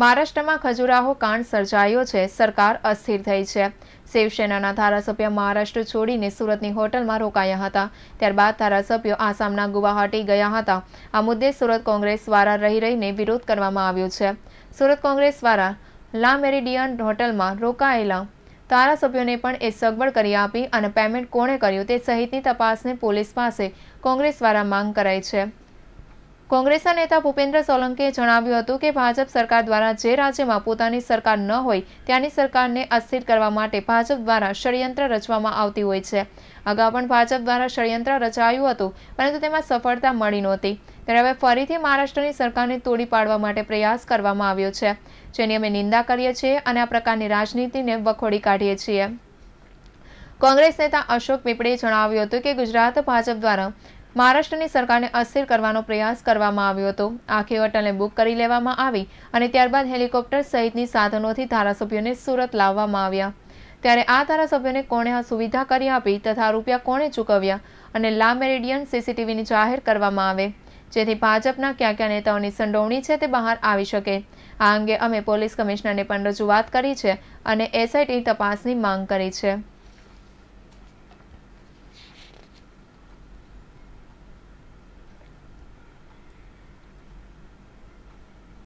મહારાષ્ટ્રમાં ખજુરાહો કાંડ સર્જાયો છે સરકાર અસ્થિર થઈ છે શિવસેનાના ધારાસભ્ય મહારાષ્ટ્ર છોડીને સુરતની હોટલમાં રોકાયા હતા ત્યારબાદ ધારાસભ્યો આસામના ગુવાહાટી ગયા હતા આ મુદ્દે સુરત કોંગ્રેસ દ્વારા રહી રહીને વિરોધ કરવામાં આવ્યો છે સુરત કોંગ્રેસ દ્વારા લા મેરિડિયન હોટલમાં રોકાયેલા ધારાસભ્યોને પણ એ સગવડ કરી આપી અને પેમેન્ટ કોણે કર્યું તે સહિતની તપાસને પોલીસ પાસે કોંગ્રેસ દ્વારા માંગ કરાઈ છે કોંગ્રેસના નેતા ભૂપેન્દ્ર સોલંકીએ જણાવ્યું હતું કે ભાજપ સરકાર દ્વારા જે રાજ્યમાં પોતાની સરકાર ન હોય ત્યાંની સરકારને અસ્થિર કરવા માટે ભાજપ દ્વારા ષડયંત્ર રચવામાં આવતી હોય છે અગાઉ પણ ભાજપ દ્વારા ષડયંત્ર રચાયું હતું પરંતુ તેમાં સફળતા મળી નહોતી ત્યારે હવે ફરીથી મહારાષ્ટ્રની સરકારને તોડી પાડવા માટે પ્રયાસ કરવામાં આવ્યો છે જેની અમે નિંદા કરીએ છીએ અને આ પ્રકારની રાજનીતિને વખોડી કાઢીએ છીએ કોંગ્રેસ નેતા અશોક પીપળીએ જણાવ્યું હતું કે ગુજરાત ભાજપ દ્વારા મહારાષ્ટ્રની સરકારને અસ્થિર કરવાનો પ્રયાસ કરવામાં આવ્યો હતો આખી અટલને બુક કરી લેવામાં આવી અને ત્યારબાદ હેલિકોપ્ટર સહિતની સાધનોથી ધારાસભ્યોને સુરત લાવવામાં આવ્યા ત્યારે આ ધારાસભ્યોને કોણે આ સુવિધા કરી આપી તથા રૂપિયા કોણે ચૂકવ્યા અને લા મેરિડિયન સીસીટીવીની જાહેર કરવામાં આવે જેથી ભાજપના ક્યાં ક્યાં નેતાઓની સંડોવણી છે તે બહાર આવી શકે આ અંગે અમે પોલીસ કમિશનરને પણ રજૂઆત કરી છે અને એસઆઈટી તપાસની માંગ કરી છે